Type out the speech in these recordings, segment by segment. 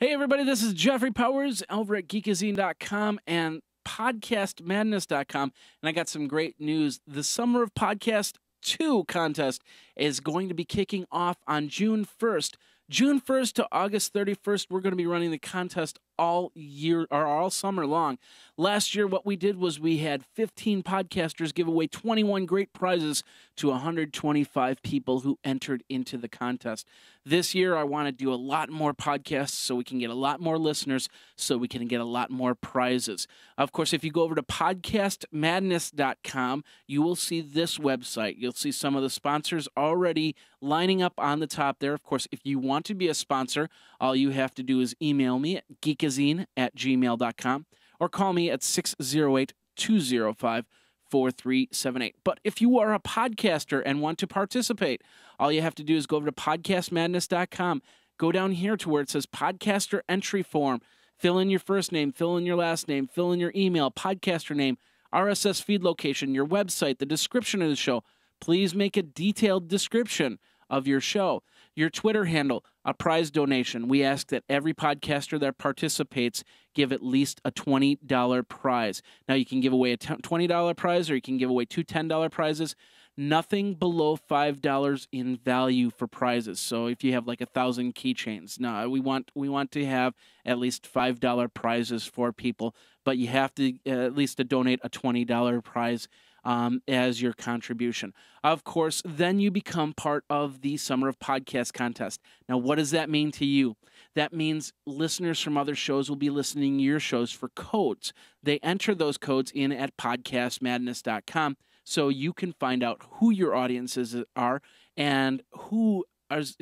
Hey, everybody, this is Jeffrey Powers over at geekazine.com and podcastmadness.com. And I got some great news. The Summer of Podcast 2 contest is going to be kicking off on June 1st. June 1st to August 31st, we're going to be running the contest all year or all summer long. Last year, what we did was we had 15 podcasters give away 21 great prizes to 125 people who entered into the contest. This year, I want to do a lot more podcasts so we can get a lot more listeners, so we can get a lot more prizes. Of course, if you go over to podcastmadness.com, you will see this website. You'll see some of the sponsors already lining up on the top there. Of course, if you want to be a sponsor, all you have to do is email me at geek magazine at gmail.com or call me at 608 205 4378. But if you are a podcaster and want to participate, all you have to do is go over to podcastmadness.com, go down here to where it says podcaster entry form, fill in your first name, fill in your last name, fill in your email, podcaster name, RSS feed location, your website, the description of the show. Please make a detailed description of your show. Your Twitter handle, a prize donation. We ask that every podcaster that participates give at least a $20 prize. Now, you can give away a $20 prize or you can give away two $10 prizes. Nothing below $5 in value for prizes. So if you have like a thousand keychains, no, we want we want to have at least $5 prizes for people, but you have to uh, at least to donate a $20 prize um, as your contribution. Of course, then you become part of the Summer of Podcast contest. Now, what does that mean to you? That means listeners from other shows will be listening to your shows for codes. They enter those codes in at podcastmadness.com so you can find out who your audiences are and who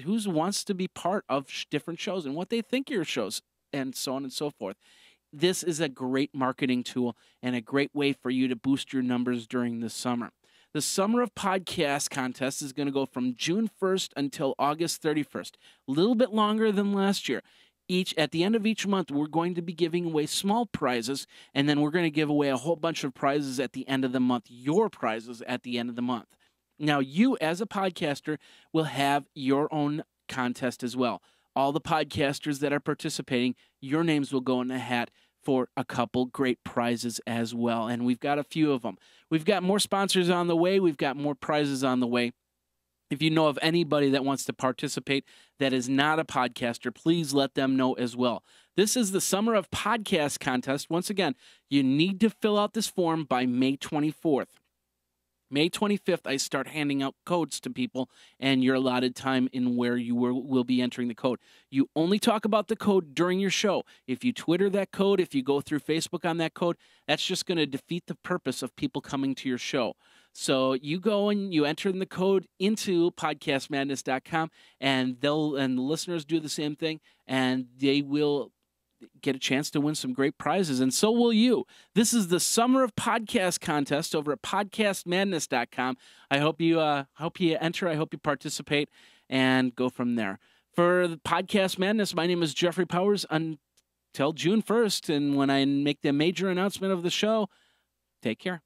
who wants to be part of different shows and what they think your shows and so on and so forth this is a great marketing tool and a great way for you to boost your numbers during the summer. The Summer of Podcast contest is going to go from June 1st until August 31st, a little bit longer than last year. Each at the end of each month, we're going to be giving away small prizes, and then we're going to give away a whole bunch of prizes at the end of the month, your prizes at the end of the month. Now, you as a podcaster will have your own contest as well all the podcasters that are participating, your names will go in the hat for a couple great prizes as well. And we've got a few of them. We've got more sponsors on the way, we've got more prizes on the way. If you know of anybody that wants to participate that is not a podcaster, please let them know as well. This is the Summer of Podcast contest. Once again, you need to fill out this form by May 24th. May 25th, I start handing out codes to people and your allotted time in where you will be entering the code. You only talk about the code during your show. If you Twitter that code, if you go through Facebook on that code, that's just going to defeat the purpose of people coming to your show. So you go and you enter in the code into podcastmadness.com and they'll and the listeners do the same thing and they will get a chance to win some great prizes, and so will you. This is the Summer of Podcast contest over at podcastmadness.com. I hope you uh, hope you enter. I hope you participate and go from there. For the Podcast Madness, my name is Jeffrey Powers. Until June 1st, and when I make the major announcement of the show, take care.